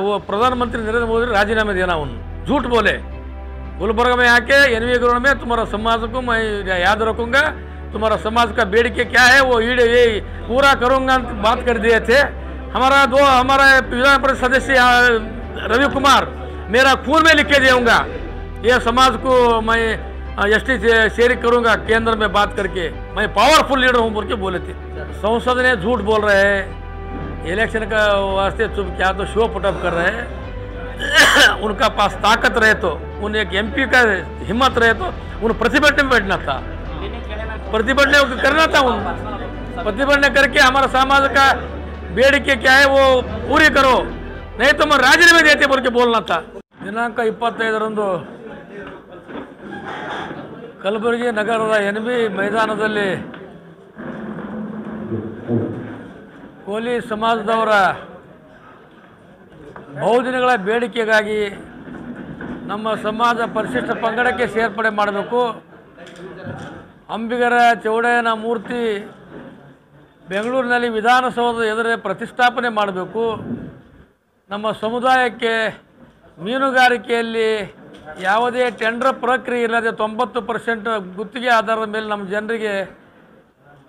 वो प्रधानमंत्री नरेंद्र मोदी राजीनामे देना उन झूठ बोले गुलबर्ग में आके एनवी ग्राउंड में तुम्हारा समाज को मैं याद रखूंगा तुम्हारा समाज का बेड़ के क्या है वो ईड ये पूरा करूंगा बात कर दिए थे हमारा दो हमारा विधान परिषद सदस्य रवि कुमार मेरा खून में लिख के देऊंगा ये समाज को मैं एस टी से शेयर करूंगा केंद्र में बात करके मैं पावरफुल लीडर हूँ बोल के बोले थे संसद ने झूठ बोल रहे हैं इलेक्शन का वास्ते चुप क्या तो शो पुटअप कर रहे हैं उनका पास ताकत रहे तो उन एक एमपी का हिम्मत रहे तो उन प्रतिबंध में बैठना था प्रतिबंध ने करना था उन प्रतिबंध ने करके हमारा समाज का बेड़ के क्या है वो पूरी करो नहीं तो मैं में देते बोल के बोलना था ದಿನಾಂಕ ಇಪ್ಪತ್ತೈದರಂದು ಕಲಬುರಗಿ ನಗರದ ಎನ್ मैदान ಮೈದಾನದಲ್ಲಿ ಕೋಲಿ ಸಮಾಜದವರ ಬಹುದಿನಗಳ ಬೇಡಿಕೆಗಾಗಿ ನಮ್ಮ ಸಮಾಜ ಪರಿಶಿಷ್ಟ ಪಂಗಡಕ್ಕೆ ಸೇರ್ಪಡೆ ಮಾಡಬೇಕು ಅಂಬಿಗರ ಚೌಡಯ್ಯನ ಮೂರ್ತಿ ಬೆಂಗಳೂರಿನಲ್ಲಿ ವಿಧಾನಸೌಧದ ಎದುರೇ ಪ್ರತಿಷ್ಠಾಪನೆ ಮಾಡಬೇಕು ನಮ್ಮ ಸಮುದಾಯಕ್ಕೆ ಮೀನುಗಾರಿಕೆಯಲ್ಲಿ ಯಾವುದೇ ಟೆಂಡರ್ ಪ್ರಕ್ರಿಯೆ ಇಲ್ಲದೆ ತೊಂಬತ್ತು ಪರ್ಸೆಂಟ್ ಗುತ್ತಿಗೆ ಆಧಾರದ ಮೇಲೆ ನಮ್ಮ ಜನರಿಗೆ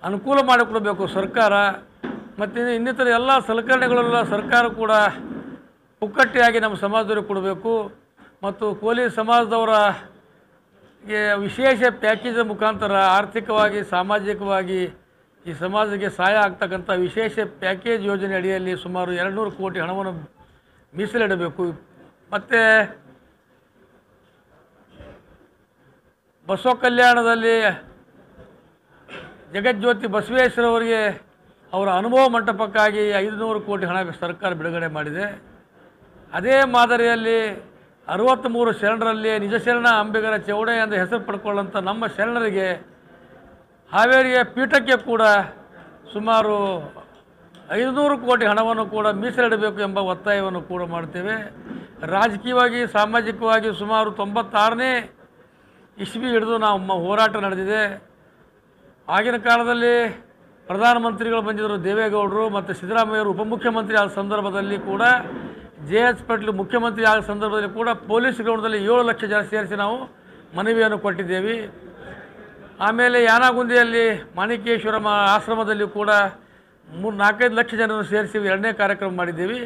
ಅನುಕೂಲ ಮಾಡಿಕೊಡಬೇಕು ಸರ್ಕಾರ ಮತ್ತು ಇನ್ನಿತರ ಎಲ್ಲ ಸಲಕರಣೆಗಳೆಲ್ಲ ಸರ್ಕಾರ ಕೂಡ ಪುಕ್ಕಟ್ಟಿಯಾಗಿ ನಮ್ಮ ಸಮಾಜದವ್ರಿಗೆ ಕೊಡಬೇಕು ಮತ್ತು ಕೋಲಿ ಸಮಾಜದವರಗೆ ವಿಶೇಷ ಪ್ಯಾಕೇಜ್ ಮುಖಾಂತರ ಆರ್ಥಿಕವಾಗಿ ಸಾಮಾಜಿಕವಾಗಿ ಈ ಸಮಾಜಕ್ಕೆ ಸಹಾಯ ಆಗ್ತಕ್ಕಂಥ ವಿಶೇಷ ಪ್ಯಾಕೇಜ್ ಯೋಜನೆ ಅಡಿಯಲ್ಲಿ ಸುಮಾರು ಎರಡುನೂರು ಕೋಟಿ ಹಣವನ್ನು ಮೀಸಲಿಡಬೇಕು ಮತ್ತು ಬಸವ ಕಲ್ಯಾಣದಲ್ಲಿ ಜಗಜ್ಯೋತಿ ಬಸವೇಶ್ವರವರಿಗೆ ಅವರ ಅನುಭವ ಮಂಟಪಕ್ಕಾಗಿ ಐದುನೂರು ಕೋಟಿ ಹಣ ಸರ್ಕಾರ ಬಿಡುಗಡೆ ಮಾಡಿದೆ ಅದೇ ಮಾದರಿಯಲ್ಲಿ ಅರುವತ್ತ್ಮೂರು ಶರಣರಲ್ಲಿ ನಿಜ ಶರಣ ಅಂಬಿಗರ ಚೌಡೆ ಎಂದು ಹೆಸರು ಪಡ್ಕೊಳ್ಳೋಂಥ ನಮ್ಮ ಶರಣರಿಗೆ ಹಾವೇರಿಯ ಪೀಠಕ್ಕೆ ಕೂಡ ಸುಮಾರು ಐದುನೂರು ಕೋಟಿ ಹಣವನ್ನು ಕೂಡ ಮೀಸಲಿಡಬೇಕು ಎಂಬ ಒತ್ತಾಯವನ್ನು ಕೂಡ ಮಾಡ್ತೇವೆ ರಾಜಕೀಯವಾಗಿ ಸಾಮಾಜಿಕವಾಗಿ ಸುಮಾರು ತೊಂಬತ್ತಾರನೇ ಇಸ್ವಿ ಹಿಡಿದು ನಾವು ಹೋರಾಟ ನಡೆದಿದೆ ಆಗಿನ ಕಾಲದಲ್ಲಿ ಪ್ರಧಾನಮಂತ್ರಿಗಳು ಬಂದಿದ್ದರು ದೇವೇಗೌಡರು ಮತ್ತು ಸಿದ್ದರಾಮಯ್ಯವರು ಉಪಮುಖ್ಯಮಂತ್ರಿ ಆದ ಸಂದರ್ಭದಲ್ಲಿ ಕೂಡ ಜೆ ಎಚ್ ಪಾಟೀಲ್ ಮುಖ್ಯಮಂತ್ರಿ ಆದ ಸಂದರ್ಭದಲ್ಲಿ ಕೂಡ ಪೊಲೀಸ್ ಗ್ರೌಂಡದಲ್ಲಿ ಏಳು ಲಕ್ಷ ಜನ ಸೇರಿಸಿ ನಾವು ಮನವಿಯನ್ನು ಕೊಟ್ಟಿದ್ದೇವೆ ಆಮೇಲೆ ಯಾನಾಗುಂದಿಯಲ್ಲಿ ಮಾಣಿಕೇಶ್ವರ ಆಶ್ರಮದಲ್ಲಿ ಕೂಡ ಮೂರು ನಾಲ್ಕೈದು ಲಕ್ಷ ಜನರನ್ನು ಸೇರಿಸಿ ಎರಡನೇ ಕಾರ್ಯಕ್ರಮ ಮಾಡಿದ್ದೀವಿ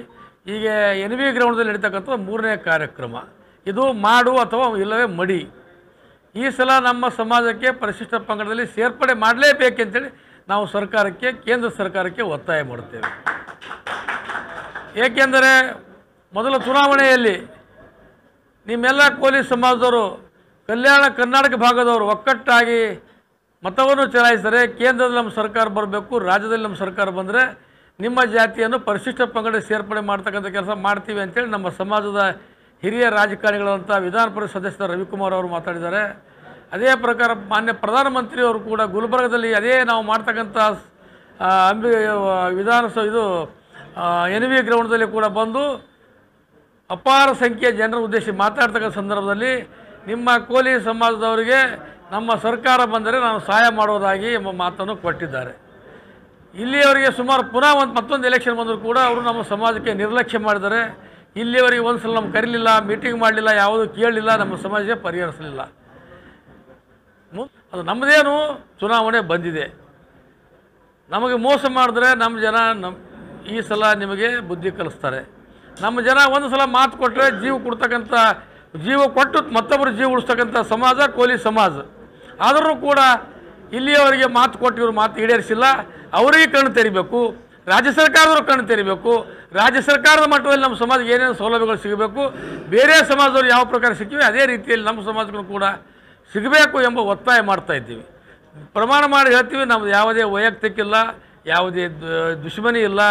ಈಗ ಎನ್ ವಿ ಗ್ರೌಂಡ್ದಲ್ಲಿ ನಡೀತಕ್ಕಂಥ ಮೂರನೇ ಕಾರ್ಯಕ್ರಮ ಇದು ಮಾಡು ಅಥವಾ ಇಲ್ಲವೇ ಮಡಿ ಈ ಸಲ ನಮ್ಮ ಸಮಾಜಕ್ಕೆ ಪರಿಶಿಷ್ಟ ಪಂಗಡದಲ್ಲಿ ಸೇರ್ಪಡೆ ಮಾಡಲೇಬೇಕೆಂಥೇಳಿ ನಾವು ಸರ್ಕಾರಕ್ಕೆ ಕೇಂದ್ರ ಸರ್ಕಾರಕ್ಕೆ ಒತ್ತಾಯ ಮಾಡುತ್ತೇವೆ ಏಕೆಂದರೆ ಮೊದಲ ಚುನಾವಣೆಯಲ್ಲಿ ನಿಮ್ಮೆಲ್ಲ ಕೋಲಿ ಸಮಾಜದವರು ಕಲ್ಯಾಣ ಕರ್ನಾಟಕ ಭಾಗದವರು ಒಕ್ಕಟ್ಟಾಗಿ ಮತವನ್ನು ಚಲಾಯಿಸಿದರೆ ಕೇಂದ್ರದಲ್ಲಿ ನಮ್ಮ ಸರ್ಕಾರ ಬರಬೇಕು ರಾಜ್ಯದಲ್ಲಿ ನಮ್ಮ ಸರ್ಕಾರ ಬಂದರೆ ನಿಮ್ಮ ಜಾತಿಯನ್ನು ಪರಿಶಿಷ್ಟ ಪಂಗಡ ಸೇರ್ಪಡೆ ಮಾಡ್ತಕ್ಕಂಥ ಕೆಲಸ ಮಾಡ್ತೀವಿ ಅಂತೇಳಿ ನಮ್ಮ ಸಮಾಜದ ಹಿರಿಯ ರಾಜಕಾರಣಿಗಳಂಥ ವಿಧಾನ ಸದಸ್ಯ ರವಿಕುಮಾರ್ ಅವರು ಮಾತಾಡಿದ್ದಾರೆ ಅದೇ ಪ್ರಕಾರ ಮಾನ್ಯ ಪ್ರಧಾನಮಂತ್ರಿಯವರು ಕೂಡ ಗುಲ್ಬರ್ಗದಲ್ಲಿ ಅದೇ ನಾವು ಮಾಡ್ತಕ್ಕಂಥ ಅಂಬಿ ವಿಧಾನಸೌ ಇದು ಎನ್ ವಿ ಗ್ರೌಂಡ್ದಲ್ಲಿ ಕೂಡ ಬಂದು ಅಪಾರ ಸಂಖ್ಯೆಯ ಜನರ ಉದ್ದೇಶಿಸಿ ಮಾತಾಡ್ತಕ್ಕಂಥ ಸಂದರ್ಭದಲ್ಲಿ ನಿಮ್ಮ ಕೋಲಿ ಸಮಾಜದವರಿಗೆ ನಮ್ಮ ಸರ್ಕಾರ ಬಂದರೆ ನಾನು ಸಹಾಯ ಮಾಡೋದಾಗಿ ಎಂಬ ಮಾತನ್ನು ಕೊಟ್ಟಿದ್ದಾರೆ ಇಲ್ಲಿಯವರಿಗೆ ಸುಮಾರು ಪುನಃ ಒಂದು ಮತ್ತೊಂದು ಎಲೆಕ್ಷನ್ ಬಂದರೂ ಕೂಡ ಅವರು ನಮ್ಮ ಸಮಾಜಕ್ಕೆ ನಿರ್ಲಕ್ಷ್ಯ ಮಾಡಿದರೆ ಇಲ್ಲಿಯವರಿಗೆ ಒಂದು ಸಲ ನಮ್ಗೆ ಕರೀಲಿಲ್ಲ ಮೀಟಿಂಗ್ ಮಾಡಲಿಲ್ಲ ಯಾವುದೂ ಕೇಳಲಿಲ್ಲ ನಮ್ಮ ಸಮಾಜಕ್ಕೆ ಪರಿಹರಿಸಲಿಲ್ಲ ಅದು ನಮ್ಮದೇನು ಚುನಾವಣೆ ಬಂದಿದೆ ನಮಗೆ ಮೋಸ ಮಾಡಿದ್ರೆ ನಮ್ಮ ಜನ ನಮ್ಮ ಈ ಸಲ ನಿಮಗೆ ಬುದ್ಧಿ ಕಲಿಸ್ತಾರೆ ನಮ್ಮ ಜನ ಒಂದು ಸಲ ಮಾತು ಕೊಟ್ಟರೆ ಜೀವ ಕೊಡ್ತಕ್ಕಂಥ ಜೀವ ಕೊಟ್ಟು ಮತ್ತೊಬ್ಬರು ಜೀವ ಉಳಿಸ್ತಕ್ಕಂಥ ಸಮಾಜ ಕೋಲಿ ಸಮಾಜ ಆದರೂ ಕೂಡ ಇಲ್ಲಿಯವರಿಗೆ ಮಾತು ಇವರು ಮಾತು ಈಡೇರಿಸಿಲ್ಲ ಅವರಿಗೆ ಕಣ್ಣು ತೆರಿಬೇಕು ರಾಜ್ಯ ಸರ್ಕಾರದವ್ರು ಕಣ್ಣು ತೆರಿಬೇಕು ರಾಜ್ಯ ಸರ್ಕಾರದ ಮಟ್ಟದಲ್ಲಿ ನಮ್ಮ ಸಮಾಜಕ್ಕೆ ಏನೇನು ಸೌಲಭ್ಯಗಳು ಸಿಗಬೇಕು ಬೇರೆ ಸಮಾಜದವ್ರು ಯಾವ ಪ್ರಕಾರ ಸಿಕ್ಕಿವೆ ಅದೇ ರೀತಿಯಲ್ಲಿ ನಮ್ಮ ಸಮಾಜಗಳು ಕೂಡ ಸಿಗಬೇಕು ಎಂಬ ಒತ್ತಾಯ ಮಾಡ್ತಾ ಇದ್ದೀವಿ ಪ್ರಮಾಣ ಮಾಡಿ ಹೇಳ್ತೀವಿ ನಮ್ಮದು ಯಾವುದೇ ವೈಯಕ್ತಿಕಿಲ್ಲ ಯಾವುದೇ ದುಶ್ಮನಿ ಇಲ್ಲ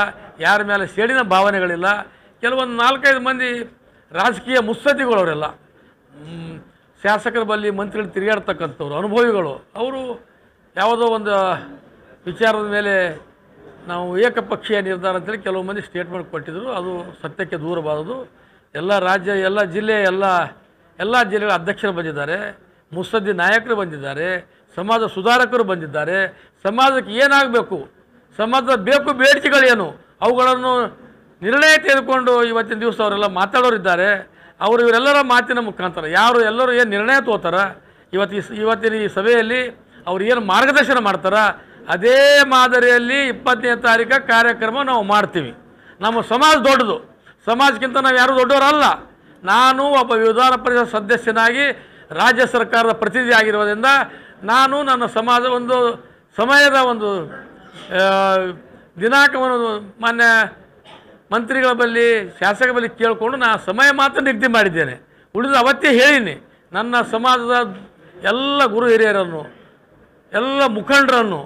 ಯಾರ ಮೇಲೆ ಸೇಡಿನ ಭಾವನೆಗಳಿಲ್ಲ ಕೆಲವೊಂದು ನಾಲ್ಕೈದು ಮಂದಿ ರಾಜಕೀಯ ಮುತ್ಸದ್ದಿಗಳವರೆಲ್ಲ ಶಾಸಕರ ಬಳಿ ಮಂತ್ರಿಗಳು ತಿರುಗಾಡ್ತಕ್ಕಂಥವ್ರು ಅನುಭವಿಗಳು ಅವರು ಯಾವುದೋ ಒಂದು ವಿಚಾರದ ಮೇಲೆ ನಾವು ಏಕಪಕ್ಷೀಯ ನಿರ್ಧಾರ ಅಂತೇಳಿ ಕೆಲವು ಮಂದಿ ಸ್ಟೇಟ್ಮೆಂಟ್ ಕೊಟ್ಟಿದ್ದರು ಅದು ಸತ್ಯಕ್ಕೆ ದೂರಬಾರದು ಎಲ್ಲ ರಾಜ್ಯ ಎಲ್ಲ ಜಿಲ್ಲೆ ಎಲ್ಲ ಎಲ್ಲ ಜಿಲ್ಲೆಗಳ ಅಧ್ಯಕ್ಷರು ಬಂದಿದ್ದಾರೆ ಮುಸದ್ದಿ ನಾಯಕರು ಬಂದಿದ್ದಾರೆ ಸಮಾಜ ಸುಧಾರಕರು ಬಂದಿದ್ದಾರೆ ಸಮಾಜಕ್ಕೆ ಏನಾಗಬೇಕು ಸಮಾಜದ ಬೇಕು ಬೇಡಿಕೆಗಳೇನು ಅವುಗಳನ್ನು ನಿರ್ಣಯ ತೆಗೆದುಕೊಂಡು ಇವತ್ತಿನ ದಿವಸ ಅವರೆಲ್ಲ ಮಾತಾಡೋರಿದ್ದಾರೆ ಅವರು ಇವರೆಲ್ಲರ ಮಾತಿನ ಮುಖಾಂತರ ಯಾರು ಎಲ್ಲರೂ ಏನು ನಿರ್ಣಯ ತೋತಾರ ಇವತ್ತು ಈ ಇವತ್ತಿನ ಈ ಸಭೆಯಲ್ಲಿ ಅವ್ರು ಏನು ಮಾರ್ಗದರ್ಶನ ಮಾಡ್ತಾರ ಅದೇ ಮಾದರಿಯಲ್ಲಿ ಇಪ್ಪತ್ತನೇ ತಾರೀಕು ಕಾರ್ಯಕ್ರಮ ನಾವು ಮಾಡ್ತೀವಿ ನಮ್ಮ ಸಮಾಜ ದೊಡ್ಡದು ಸಮಾಜಕ್ಕಿಂತ ನಾವು ಯಾರೂ ದೊಡ್ಡವರಲ್ಲ ನಾನು ಒಬ್ಬ ವಿಧಾನ ಪರಿಷತ್ ಸದಸ್ಯನಾಗಿ ರಾಜ್ಯ ಸರ್ಕಾರದ ಪ್ರತಿನಿಧಿ ಆಗಿರೋದ್ರಿಂದ ನಾನು ನನ್ನ ಸಮಾಜ ಒಂದು ಸಮಯದ ಒಂದು ದಿನಾಂಕವನ್ನು ಮಾನ್ಯ ಮಂತ್ರಿಗಳ ಬಳಿ ಶಾಸಕರ ಬಳಿ ಕೇಳಿಕೊಂಡು ನಾನು ಸಮಯ ಮಾತ್ರ ನಿಗದಿ ಮಾಡಿದ್ದೇನೆ ಉಳಿದ ಅವತ್ತೇ ಹೇಳೀನಿ ನನ್ನ ಸಮಾಜದ ಎಲ್ಲ ಗುರು ಹಿರಿಯರನ್ನು ಎಲ್ಲ ಮುಖಂಡರನ್ನು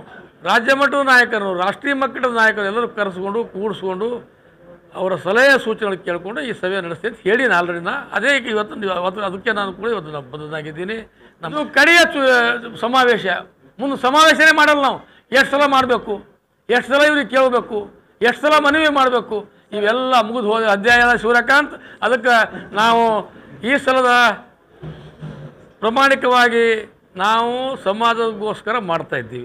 ರಾಜ್ಯ ಮಟ್ಟದ ನಾಯಕರನ್ನು ರಾಷ್ಟ್ರೀಯ ಮಟ್ಟದ ನಾಯಕರು ಎಲ್ಲರೂ ಕರೆಸ್ಕೊಂಡು ಕೂಡಿಸ್ಕೊಂಡು ಅವರ ಸಲಹೆ ಸೂಚನೆಗಳು ಕೇಳಿಕೊಂಡು ಈ ಸಭೆ ನಡೆಸ್ತೀನಿ ಅಂತ ಹೇಳಿ ಆಲ್ರೆಡಿ ನಾ ಅದೇ ಇವತ್ತು ಇವತ್ತು ಅದಕ್ಕೆ ನಾನು ಕೂಡ ಇವತ್ತು ಬದಲಾಗಿದ್ದೀನಿ ನಮ್ಮದು ಕಡೆಯ ಸಮಾವೇಶ ಮುಂದೆ ಸಮಾವೇಶನೇ ಮಾಡಲ್ಲ ನಾವು ಎಷ್ಟು ಸಲ ಮಾಡಬೇಕು ಎಷ್ಟು ಸಲ ಇವ್ರಿಗೆ ಕೇಳಬೇಕು ಎಷ್ಟು ಸಲ ಮನವಿ ಮಾಡಬೇಕು ಇವೆಲ್ಲ ಮುಗಿದು ಹೋದ ಅಧ್ಯಾಯ ಶಿವರಕಾಂತ್ ಅದಕ್ಕೆ ನಾವು ಈ ಸಲದ ಪ್ರಾಮಾಣಿಕವಾಗಿ ನಾವು ಸಮಾಜಕ್ಕೋಸ್ಕರ ಇದ್ದೀವಿ